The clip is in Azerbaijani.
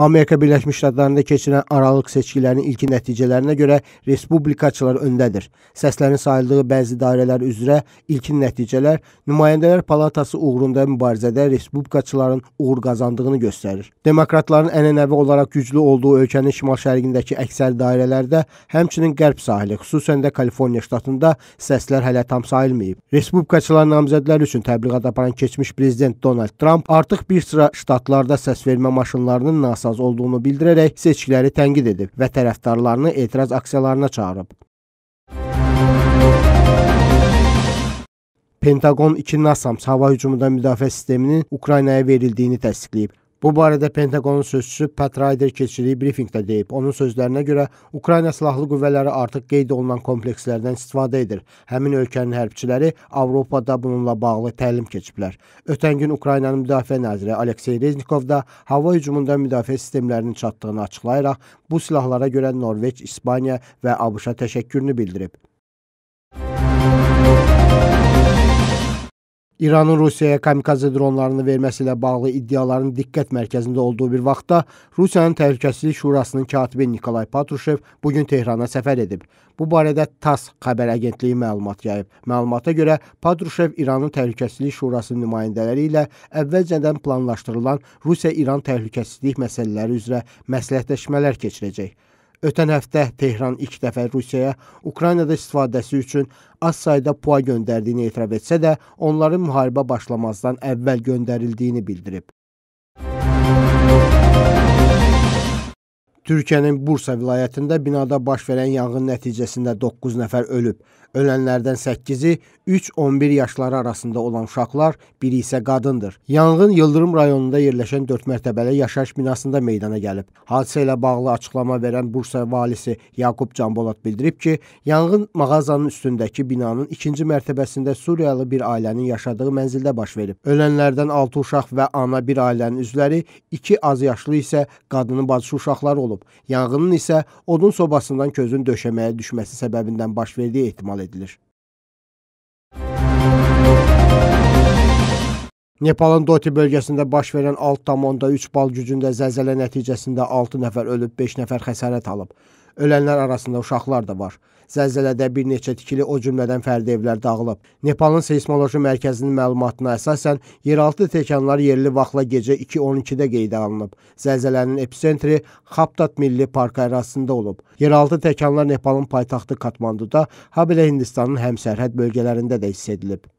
Amerika Birləşmiş Ştatlarında keçirilən aralıq seçkilərinin ilkin nəticələrinə görə respublikaçılar öndədir. Səslərin sayıldığı bəzi dairələr üzrə ilkin nəticələr nümayəndələr palatası uğrunda mübarizədə respublikaçıların uğur qazandığını göstərir. Demokratların ənənəvi olaraq güclü olduğu ölkənin şimal-şərqindəki əksər dairələrdə, həmçinin qərb sahili, xüsusən də Kaliforniya ştatında səslər hələ tam sayılmayıb. Respublikaçılar namizədlər üçün təbliğat aparan keçmiş prezident Donald Trump artıq bir sıra ştatlarda səsvermə maşınlarının NASA əsas olduğunu bildirərək seçkiləri tənqid edib və tərəfdarlarını etiraz aksiyalarına çağırıb. Pentagon 2 NASAMS hava hücumundan müdafiə sisteminin Ukraynaya verildiyini təsdiqləyib. Bu barədə Pentaqonun sözçüsü Pat Ryder keçirdiyi brifinqdə deyib. Onun sözlərinə görə Ukrayna silahlı qüvvələri artıq qeyd olunan komplekslərdən istifadə edir. Həmin ölkənin hərbçiləri Avropada bununla bağlı təlim keçiblər. Ötən gün Ukraynanın müdafiə naziri Aleksey Reznikov da hava hücumunda müdafiə sistemlərinin çatdığını açıqlayaraq bu silahlara görə Norveç, İspaniya və ABŞ-a təşəkkürünü bildirib. İranın Rusiyaya kamikaze dronlarını verməsi ilə bağlı iddiaların diqqət mərkəzində olduğu bir vaxtda Rusiyanın Təhlükəsizlik Şurasının katibi Nikolay Patrushev bu gün Tehrana səfər edib. Bu barədə TASS xəbər agentliyi məlumat yayıb. Məlumata görə Patrushev İranın Təhlükəsizlik Şurası nümayəndələri ilə əvvəlcədən planlaşdırılan Rusiya-İran təhlükəsizlik məsələləri üzrə məsləhətləşmələr keçirəcək. Ötən həftə Tehran ilk dəfə Rusiyaya Ukraynada istifadəsi üçün az sayda PUA göndərdiyini etiraf etsə də, onların müharibə başlamazdan əvvəl göndərildiyini bildirib. Türkiyənin Bursa vilayətində binada baş verən yanğın nəticəsində 9 nəfər ölüb. Ölənlərdən 8-i 3-11 yaşları arasında olan uşaqlar, biri isə qadındır. Yanğın Yıldırım rayonunda yerləşən 4 mərtəbəli yaşayış binasında meydana gəlib. Hadisə ilə bağlı açıqlama verən Bursa valisi Yaqub Canbolat bildirib ki, yanğın mağazanın üstündəki binanın 2-ci mərtəbəsində Suriyalı bir ailənin yaşadığı mənzildə baş verib. Ölənlərdən 6 uşaq və ana bir ailənin üzvləri, 2 az yaşlı isə qadının bacısı uşaqları olub olub. Yanğının isə odun sobasından közün döşəməyə düşməsi səbəbindən baş verdiyi ehtimal edilir. Nepalın Doti bölgəsində baş verən 6,3 bal gücündə zəlzələ nəticəsində 6 nəfər ölüb, 5 nəfər xəsarət alıb. Ölənlər arasında uşaqlar da var. Zəlzələdə bir neçə tikili o cümlədən fərdi evlər dağılıb. Nepalın Seismoloji Mərkəzinin məlumatına əsasən yeraltı təkanlar yerli vaxtla gecə 2:12-də qeydə alınıb. Zəlzələnin epitsentri Xaptat Milli Parkı ərazisində olub. Yeraltı təkanlar Nepalın paytaxtı Katmanduda, habelə Hindistanın həmsərhəd bölgələrində də hiss edilib.